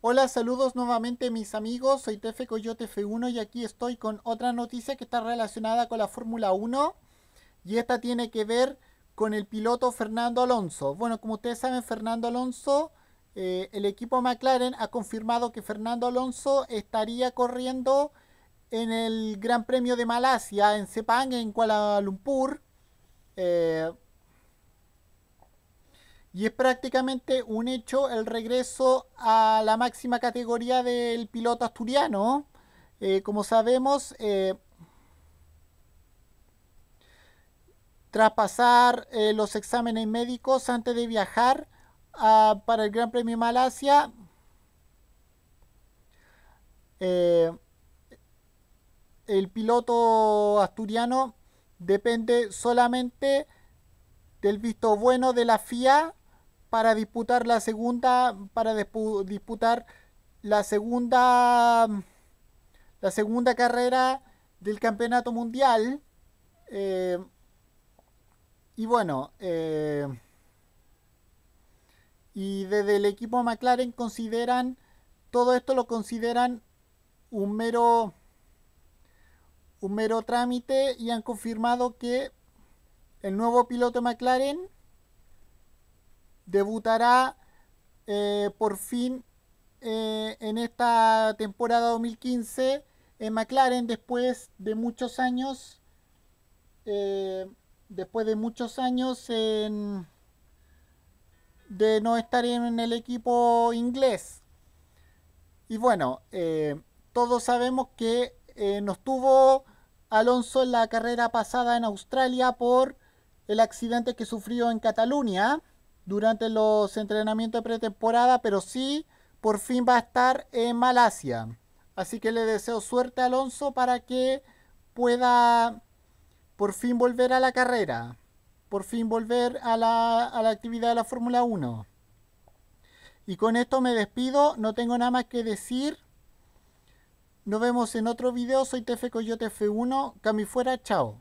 Hola, saludos nuevamente mis amigos, soy Tefe Coyote F1 y aquí estoy con otra noticia que está relacionada con la Fórmula 1 y esta tiene que ver con el piloto Fernando Alonso. Bueno, como ustedes saben, Fernando Alonso, eh, el equipo McLaren ha confirmado que Fernando Alonso estaría corriendo en el Gran Premio de Malasia, en Sepang, en Kuala Lumpur. Eh, y es prácticamente un hecho el regreso a la máxima categoría del piloto asturiano. Eh, como sabemos, eh, tras pasar eh, los exámenes médicos antes de viajar ah, para el Gran Premio Malasia, el piloto asturiano depende solamente del visto bueno de la FIA para disputar la segunda para disputar la segunda la segunda carrera del campeonato mundial eh, y bueno eh, y desde el equipo McLaren consideran todo esto lo consideran un mero un mero trámite y han confirmado que el nuevo piloto McLaren debutará eh, por fin eh, en esta temporada 2015 en McLaren después de muchos años. Eh, después de muchos años de no estar en el equipo inglés. Y bueno, todos sabemos que nos tuvo Alonso en la carrera pasada en Australia por el accidente que sufrió en Cataluña durante los entrenamientos de pretemporada, pero sí por fin va a estar en Malasia. Así que le deseo suerte a Alonso para que pueda por fin volver a la carrera, por fin volver a la, actividad de la Fórmula 1. Y con esto me despido, no tengo nada más que decir. Nos vemos en otro video, soy Tefe Coyote F1, Cami fuera, chao.